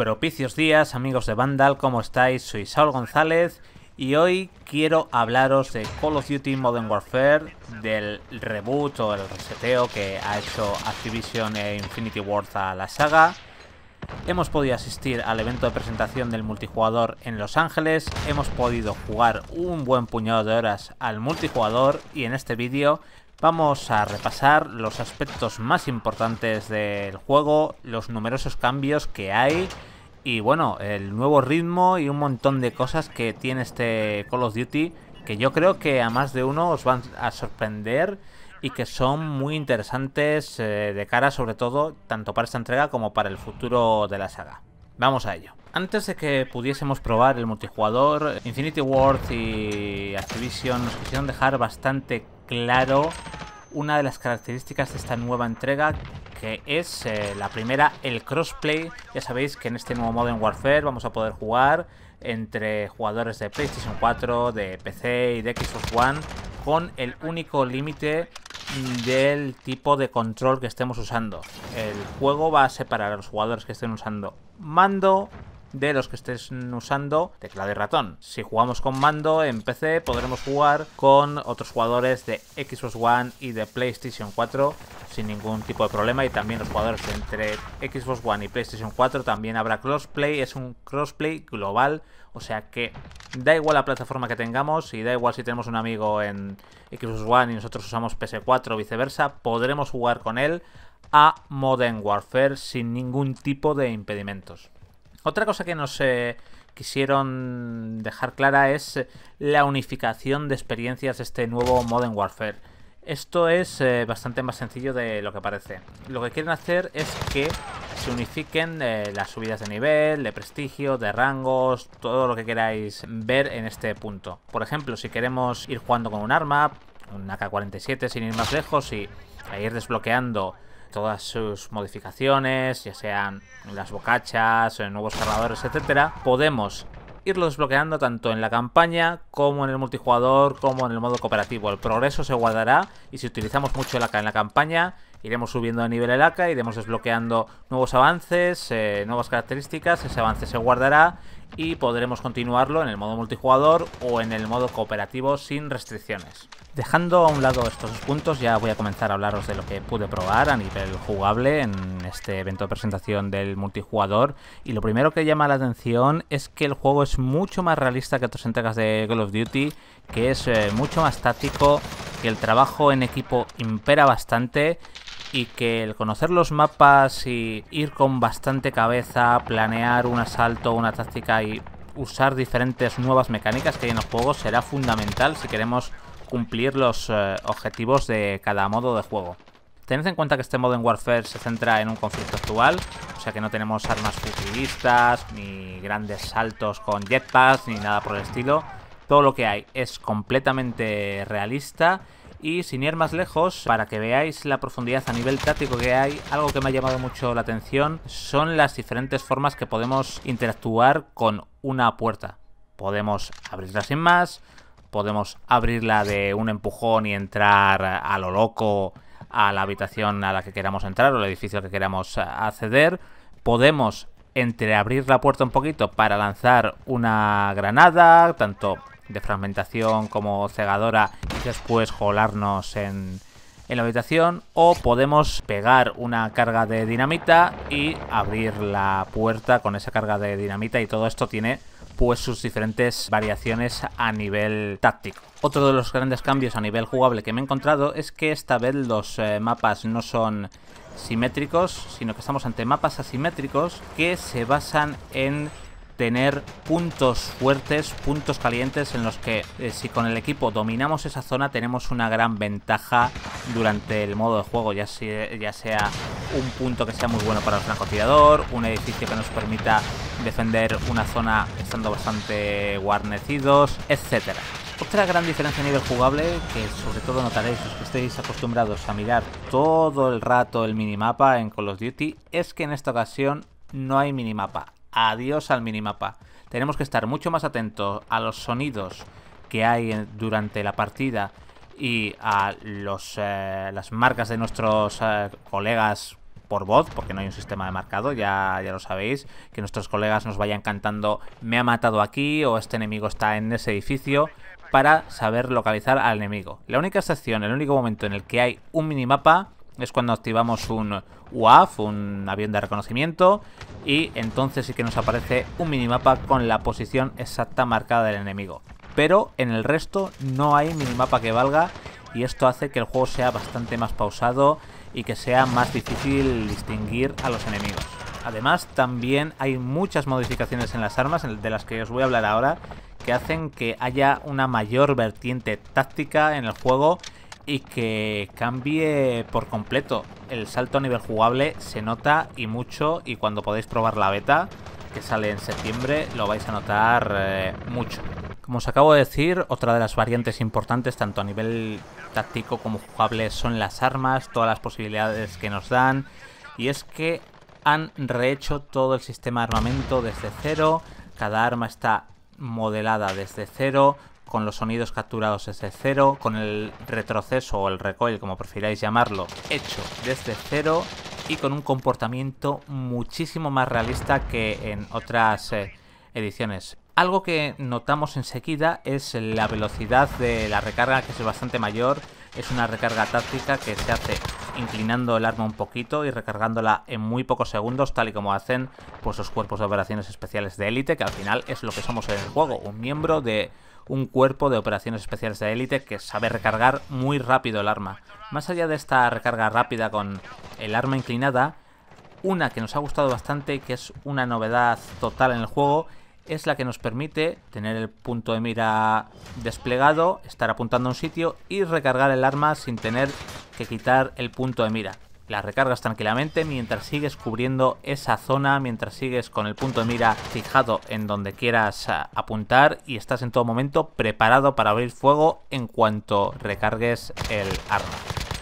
propicios días, amigos de Vandal, ¿cómo estáis? Soy Saul González y hoy quiero hablaros de Call of Duty Modern Warfare, del reboot o el reseteo que ha hecho Activision e Infinity Ward a la saga. Hemos podido asistir al evento de presentación del multijugador en Los Ángeles, hemos podido jugar un buen puñado de horas al multijugador y en este vídeo Vamos a repasar los aspectos más importantes del juego, los numerosos cambios que hay y bueno, el nuevo ritmo y un montón de cosas que tiene este Call of Duty que yo creo que a más de uno os van a sorprender y que son muy interesantes eh, de cara sobre todo tanto para esta entrega como para el futuro de la saga. Vamos a ello. Antes de que pudiésemos probar el multijugador, Infinity Ward y Activision nos quisieron dejar bastante claro una de las características de esta nueva entrega que es eh, la primera, el crossplay. Ya sabéis que en este nuevo Modern Warfare vamos a poder jugar entre jugadores de PlayStation 4, de PC y de Xbox One con el único límite del tipo de control que estemos usando. El juego va a separar a los jugadores que estén usando mando de los que estés usando teclado y ratón. Si jugamos con mando en PC podremos jugar con otros jugadores de Xbox One y de PlayStation 4 sin ningún tipo de problema y también los jugadores entre Xbox One y PlayStation 4 también habrá crossplay, es un crossplay global, o sea que da igual la plataforma que tengamos y da igual si tenemos un amigo en Xbox One y nosotros usamos PS4 o viceversa, podremos jugar con él a Modern Warfare sin ningún tipo de impedimentos. Otra cosa que nos eh, quisieron dejar clara es la unificación de experiencias de este nuevo Modern Warfare. Esto es eh, bastante más sencillo de lo que parece. Lo que quieren hacer es que se unifiquen eh, las subidas de nivel, de prestigio, de rangos, todo lo que queráis ver en este punto. Por ejemplo, si queremos ir jugando con un arma, un AK-47 sin ir más lejos y ir desbloqueando todas sus modificaciones, ya sean las bocachas, eh, nuevos cargadores, etcétera, podemos irlo desbloqueando tanto en la campaña como en el multijugador como en el modo cooperativo. El progreso se guardará y si utilizamos mucho el AK e en la campaña iremos subiendo de nivel el AK, e, iremos desbloqueando nuevos avances, eh, nuevas características, ese avance se guardará y podremos continuarlo en el modo multijugador o en el modo cooperativo sin restricciones. Dejando a un lado estos dos puntos, ya voy a comenzar a hablaros de lo que pude probar a nivel jugable en este evento de presentación del multijugador. Y lo primero que llama la atención es que el juego es mucho más realista que otras entregas de Call of Duty, que es eh, mucho más táctico, que el trabajo en equipo impera bastante y que el conocer los mapas y ir con bastante cabeza, planear un asalto, una táctica y usar diferentes nuevas mecánicas que hay en los juegos será fundamental si queremos cumplir los eh, objetivos de cada modo de juego. Tened en cuenta que este modo en Warfare se centra en un conflicto actual, o sea que no tenemos armas futuristas, ni grandes saltos con jetpacks, ni nada por el estilo. Todo lo que hay es completamente realista y sin ir más lejos, para que veáis la profundidad a nivel táctico que hay, algo que me ha llamado mucho la atención son las diferentes formas que podemos interactuar con una puerta. Podemos abrirla sin más, podemos abrirla de un empujón y entrar a lo loco a la habitación a la que queramos entrar o al edificio que queramos acceder. Podemos entreabrir la puerta un poquito para lanzar una granada, tanto de fragmentación como cegadora y después jolarnos en, en la habitación o podemos pegar una carga de dinamita y abrir la puerta con esa carga de dinamita y todo esto tiene pues sus diferentes variaciones a nivel táctico. Otro de los grandes cambios a nivel jugable que me he encontrado es que esta vez los eh, mapas no son simétricos, sino que estamos ante mapas asimétricos que se basan en tener puntos fuertes, puntos calientes en los que eh, si con el equipo dominamos esa zona tenemos una gran ventaja durante el modo de juego, ya sea, ya sea un punto que sea muy bueno para el francotirador, un edificio que nos permita defender una zona estando bastante guarnecidos, etcétera. Otra gran diferencia a nivel jugable que sobre todo notaréis los que estéis acostumbrados a mirar todo el rato el minimapa en Call of Duty es que en esta ocasión no hay minimapa adiós al minimapa. Tenemos que estar mucho más atentos a los sonidos que hay durante la partida y a eh, las marcas de nuestros eh, colegas por voz, porque no hay un sistema de marcado, ya, ya lo sabéis, que nuestros colegas nos vayan cantando me ha matado aquí o este enemigo está en ese edificio para saber localizar al enemigo. La única excepción, el único momento en el que hay un minimapa es cuando activamos un UAF, un avión de reconocimiento, y entonces sí que nos aparece un minimapa con la posición exacta marcada del enemigo. Pero en el resto no hay minimapa que valga y esto hace que el juego sea bastante más pausado y que sea más difícil distinguir a los enemigos. Además también hay muchas modificaciones en las armas, de las que os voy a hablar ahora, que hacen que haya una mayor vertiente táctica en el juego y que cambie por completo el salto a nivel jugable se nota y mucho y cuando podéis probar la beta que sale en septiembre lo vais a notar eh, mucho. Como os acabo de decir, otra de las variantes importantes tanto a nivel táctico como jugable son las armas, todas las posibilidades que nos dan y es que han rehecho todo el sistema de armamento desde cero, cada arma está modelada desde cero, con los sonidos capturados desde cero, con el retroceso o el recoil, como prefiráis llamarlo, hecho desde cero y con un comportamiento muchísimo más realista que en otras eh, ediciones. Algo que notamos enseguida es la velocidad de la recarga, que es bastante mayor. Es una recarga táctica que se hace inclinando el arma un poquito y recargándola en muy pocos segundos, tal y como hacen pues, los cuerpos de operaciones especiales de élite, que al final es lo que somos en el juego, un miembro de un cuerpo de operaciones especiales de élite que sabe recargar muy rápido el arma. Más allá de esta recarga rápida con el arma inclinada, una que nos ha gustado bastante, y que es una novedad total en el juego, es la que nos permite tener el punto de mira desplegado, estar apuntando a un sitio y recargar el arma sin tener que quitar el punto de mira la recargas tranquilamente mientras sigues cubriendo esa zona, mientras sigues con el punto de mira fijado en donde quieras ah, apuntar y estás en todo momento preparado para abrir fuego en cuanto recargues el arma.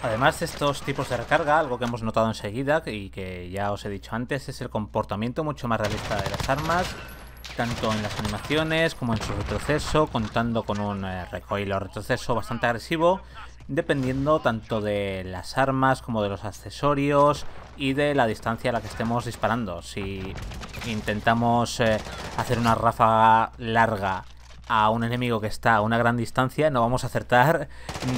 Además, estos tipos de recarga, algo que hemos notado enseguida y que ya os he dicho antes, es el comportamiento mucho más realista de las armas, tanto en las animaciones como en su retroceso, contando con un eh, recoil o retroceso bastante agresivo dependiendo tanto de las armas como de los accesorios y de la distancia a la que estemos disparando. Si intentamos eh, hacer una ráfaga larga a un enemigo que está a una gran distancia, no vamos a acertar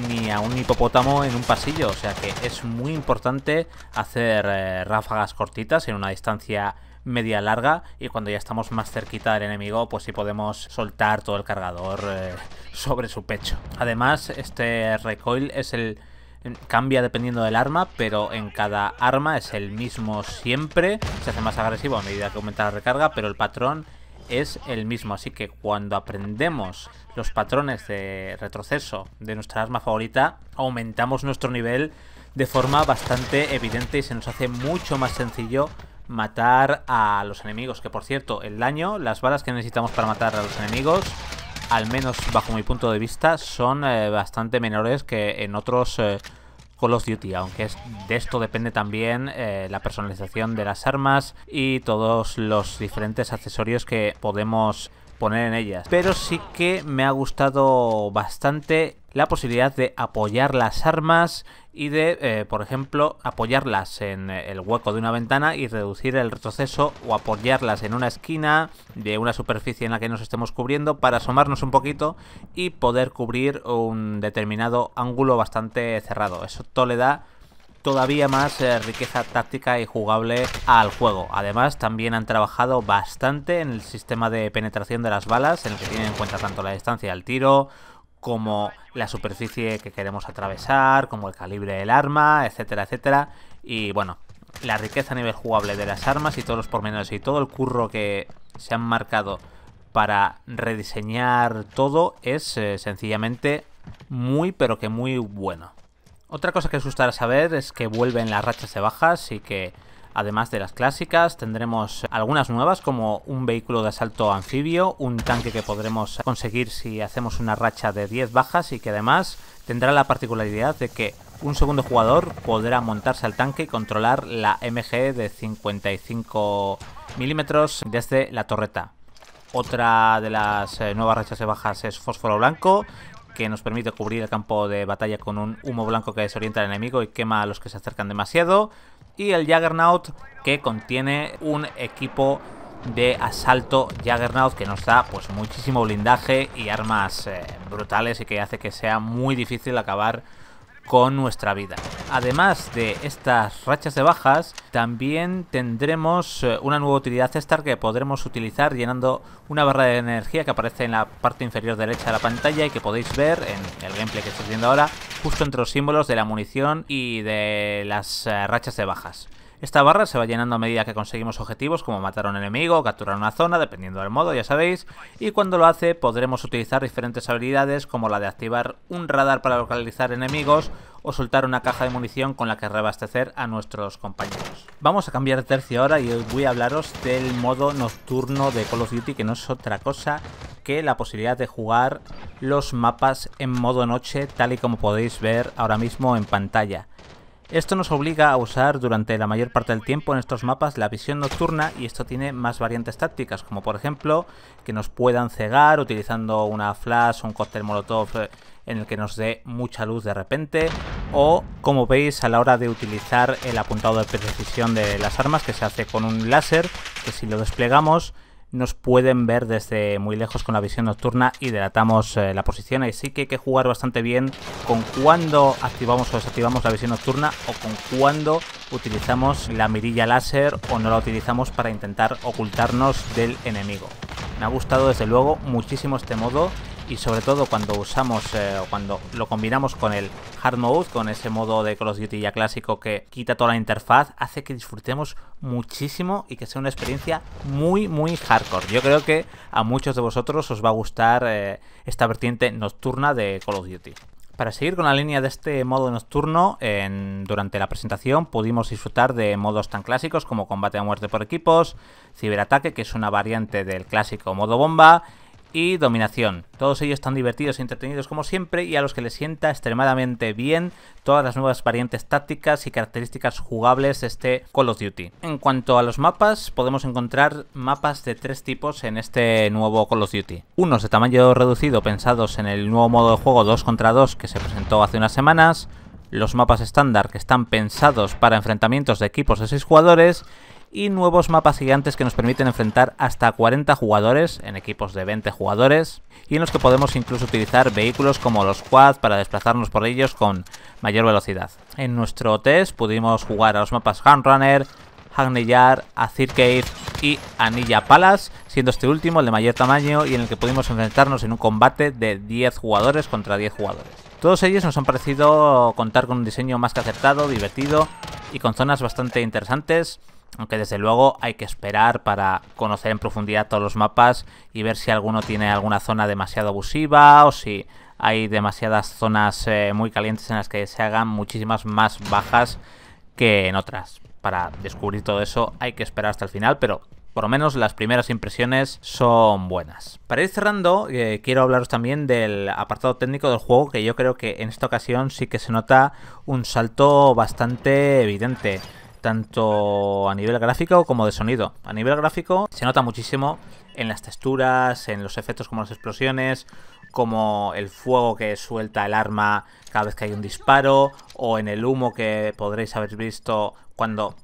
ni a un hipopótamo en un pasillo. O sea que es muy importante hacer eh, ráfagas cortitas en una distancia media larga y cuando ya estamos más cerquita del enemigo pues sí podemos soltar todo el cargador eh, sobre su pecho. Además este recoil es el em, cambia dependiendo del arma, pero en cada arma es el mismo siempre. Se hace más agresivo a medida que aumenta la recarga, pero el patrón es el mismo. Así que cuando aprendemos los patrones de retroceso de nuestra arma favorita, aumentamos nuestro nivel de forma bastante evidente y se nos hace mucho más sencillo matar a los enemigos. Que por cierto, el daño, las balas que necesitamos para matar a los enemigos, al menos bajo mi punto de vista, son eh, bastante menores que en otros eh, Call of Duty. Aunque de esto depende también eh, la personalización de las armas y todos los diferentes accesorios que podemos poner en ellas. Pero sí que me ha gustado bastante la posibilidad de apoyar las armas y de, eh, por ejemplo, apoyarlas en eh, el hueco de una ventana y reducir el retroceso o apoyarlas en una esquina de una superficie en la que nos estemos cubriendo para asomarnos un poquito y poder cubrir un determinado ángulo bastante cerrado. Eso todo le da todavía más eh, riqueza táctica y jugable al juego. Además, también han trabajado bastante en el sistema de penetración de las balas, en el que tienen en cuenta tanto la distancia del tiro, como la superficie que queremos atravesar, como el calibre del arma, etcétera, etcétera. Y bueno, la riqueza a nivel jugable de las armas y todos los pormenores y todo el curro que se han marcado para rediseñar todo es eh, sencillamente muy pero que muy bueno. Otra cosa que os gustará saber es que vuelven las rachas de bajas y que además de las clásicas tendremos algunas nuevas como un vehículo de asalto anfibio, un tanque que podremos conseguir si hacemos una racha de 10 bajas y que además tendrá la particularidad de que un segundo jugador podrá montarse al tanque y controlar la MG de 55 milímetros desde la torreta. Otra de las eh, nuevas rachas de bajas es fósforo blanco que nos permite cubrir el campo de batalla con un humo blanco que desorienta al enemigo y quema a los que se acercan demasiado. Y el Jaggernaut que contiene un equipo de asalto Jaggernaut que nos da pues muchísimo blindaje y armas eh, brutales y que hace que sea muy difícil acabar con nuestra vida además de estas rachas de bajas, también tendremos eh, una nueva utilidad Star que podremos utilizar llenando una barra de energía que aparece en la parte inferior derecha de la pantalla y que podéis ver en el gameplay que estoy viendo ahora, justo entre los símbolos de la munición y de las eh, rachas de bajas. Esta barra se va llenando a medida que conseguimos objetivos como matar a un enemigo capturar una zona, dependiendo del modo, ya sabéis, y cuando lo hace podremos utilizar diferentes habilidades como la de activar un radar para localizar enemigos o soltar una caja de munición con la que reabastecer a nuestros compañeros. Vamos a cambiar de tercio ahora y voy a hablaros del modo nocturno de Call of Duty que no es otra cosa que la posibilidad de jugar los mapas en modo noche tal y como podéis ver ahora mismo en pantalla. Esto nos obliga a usar durante la mayor parte del tiempo en estos mapas la visión nocturna y esto tiene más variantes tácticas, como por ejemplo que nos puedan cegar utilizando una flash o un cóctel molotov eh, en el que nos dé mucha luz de repente, o como veis a la hora de utilizar el apuntado de precisión de las armas que se hace con un láser, que si lo desplegamos nos pueden ver desde muy lejos con la visión nocturna y delatamos eh, la posición. sí que hay que jugar bastante bien con cuándo activamos o desactivamos la visión nocturna o con cuándo utilizamos la mirilla láser o no la utilizamos para intentar ocultarnos del enemigo. Me ha gustado desde luego muchísimo este modo y sobre todo cuando usamos eh, cuando lo combinamos con el Hard Mode, con ese modo de Call of Duty ya clásico que quita toda la interfaz, hace que disfrutemos muchísimo y que sea una experiencia muy muy hardcore. Yo creo que a muchos de vosotros os va a gustar eh, esta vertiente nocturna de Call of Duty. Para seguir con la línea de este modo nocturno, durante la presentación pudimos disfrutar de modos tan clásicos como combate a muerte por equipos, ciberataque, que es una variante del clásico modo bomba, y dominación. Todos ellos están divertidos y e entretenidos como siempre y a los que les sienta extremadamente bien todas las nuevas variantes tácticas y características jugables de este Call of Duty. En cuanto a los mapas, podemos encontrar mapas de tres tipos en este nuevo Call of Duty. Unos de tamaño reducido pensados en el nuevo modo de juego 2 contra 2 que se presentó hace unas semanas, los mapas estándar que están pensados para enfrentamientos de equipos de 6 jugadores y nuevos mapas gigantes que nos permiten enfrentar hasta 40 jugadores en equipos de 20 jugadores y en los que podemos incluso utilizar vehículos como los quads para desplazarnos por ellos con mayor velocidad. En nuestro test pudimos jugar a los mapas Handrunner, Runner, Yard, Azir Cave y Anilla Palace, siendo este último el de mayor tamaño y en el que pudimos enfrentarnos en un combate de 10 jugadores contra 10 jugadores. Todos ellos nos han parecido contar con un diseño más que acertado, divertido y con zonas bastante interesantes aunque desde luego hay que esperar para conocer en profundidad todos los mapas y ver si alguno tiene alguna zona demasiado abusiva o si hay demasiadas zonas eh, muy calientes en las que se hagan muchísimas más bajas que en otras. Para descubrir todo eso hay que esperar hasta el final, pero por lo menos las primeras impresiones son buenas. Para ir cerrando, eh, quiero hablaros también del apartado técnico del juego, que yo creo que en esta ocasión sí que se nota un salto bastante evidente tanto a nivel gráfico como de sonido. A nivel gráfico se nota muchísimo en las texturas, en los efectos como las explosiones, como el fuego que suelta el arma cada vez que hay un disparo, o en el humo que podréis haber visto cuando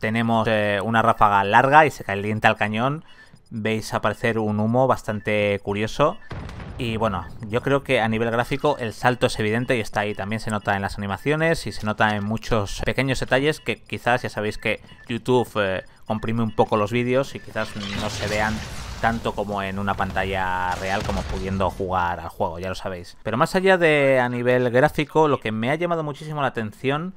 tenemos eh, una ráfaga larga y se calienta el cañón. Veis aparecer un humo bastante curioso y bueno, yo creo que a nivel gráfico el salto es evidente y está ahí. También se nota en las animaciones y se nota en muchos pequeños detalles que quizás ya sabéis que YouTube eh, comprime un poco los vídeos y quizás no se vean tanto como en una pantalla real como pudiendo jugar al juego, ya lo sabéis. Pero más allá de a nivel gráfico, lo que me ha llamado muchísimo la atención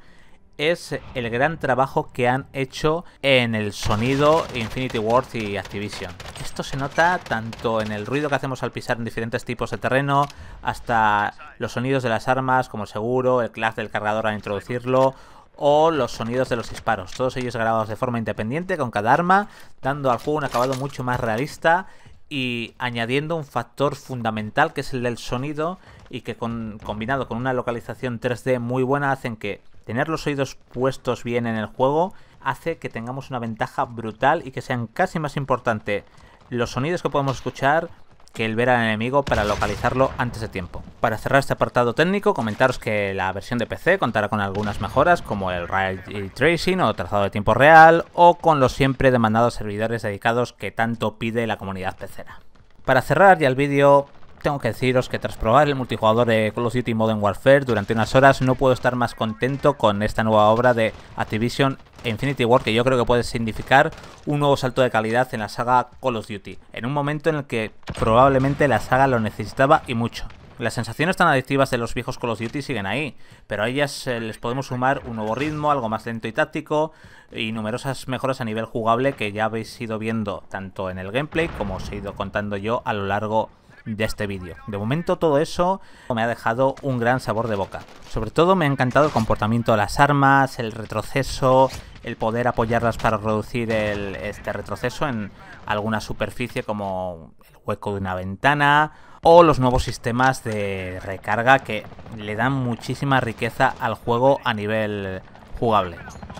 es el gran trabajo que han hecho en el sonido Infinity Ward y Activision. Esto se nota tanto en el ruido que hacemos al pisar en diferentes tipos de terreno, hasta los sonidos de las armas como seguro, el clash del cargador al introducirlo, o los sonidos de los disparos. Todos ellos grabados de forma independiente con cada arma, dando al juego un acabado mucho más realista y añadiendo un factor fundamental que es el del sonido y que combinado con una localización 3D muy buena hacen que Tener los oídos puestos bien en el juego hace que tengamos una ventaja brutal y que sean casi más importante los sonidos que podemos escuchar que el ver al enemigo para localizarlo antes de tiempo. Para cerrar este apartado técnico, comentaros que la versión de PC contará con algunas mejoras como el Ray Tracing o trazado de tiempo real o con los siempre demandados servidores dedicados que tanto pide la comunidad pecera. Para cerrar ya el vídeo, tengo que deciros que tras probar el multijugador de Call of Duty Modern Warfare durante unas horas no puedo estar más contento con esta nueva obra de Activision Infinity War que yo creo que puede significar un nuevo salto de calidad en la saga Call of Duty, en un momento en el que probablemente la saga lo necesitaba y mucho. Las sensaciones tan adictivas de los viejos Call of Duty siguen ahí, pero a ellas eh, les podemos sumar un nuevo ritmo, algo más lento y táctico, y numerosas mejoras a nivel jugable que ya habéis ido viendo tanto en el gameplay como os he ido contando yo a lo largo de este vídeo. De momento todo eso me ha dejado un gran sabor de boca. Sobre todo me ha encantado el comportamiento de las armas, el retroceso, el poder apoyarlas para reducir el, este retroceso en alguna superficie como el hueco de una ventana o los nuevos sistemas de recarga que le dan muchísima riqueza al juego a nivel jugable.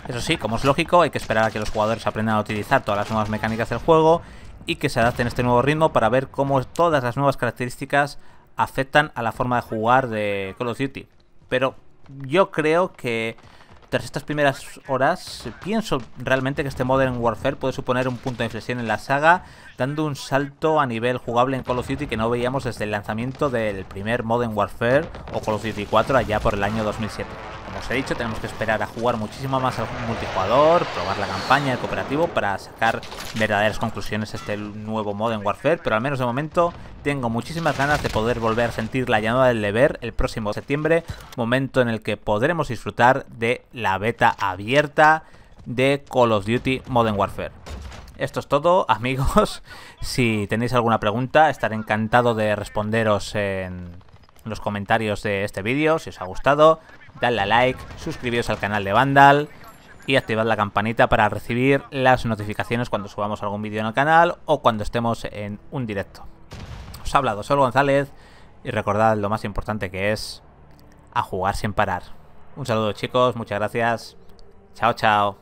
Eso sí, como es lógico, hay que esperar a que los jugadores aprendan a utilizar todas las nuevas mecánicas del juego y que se adapten a este nuevo ritmo para ver cómo todas las nuevas características afectan a la forma de jugar de Call of Duty. Pero yo creo que tras estas primeras horas pienso realmente que este Modern Warfare puede suponer un punto de inflexión en la saga dando un salto a nivel jugable en Call of Duty que no veíamos desde el lanzamiento del primer Modern Warfare o Call of Duty 4 allá por el año 2007. Como os he dicho, tenemos que esperar a jugar muchísimo más al multijugador, probar la campaña, el cooperativo, para sacar verdaderas conclusiones a este nuevo Modern Warfare, pero al menos de momento tengo muchísimas ganas de poder volver a sentir la llamada del lever el próximo septiembre, momento en el que podremos disfrutar de la beta abierta de Call of Duty Modern Warfare esto es todo, amigos. Si tenéis alguna pregunta, estaré encantado de responderos en los comentarios de este vídeo. Si os ha gustado, dadle a like, suscribiros al canal de Vandal y activad la campanita para recibir las notificaciones cuando subamos algún vídeo en el canal o cuando estemos en un directo. Os ha hablado Sol González y recordad lo más importante que es a jugar sin parar. Un saludo chicos, muchas gracias. Chao, chao.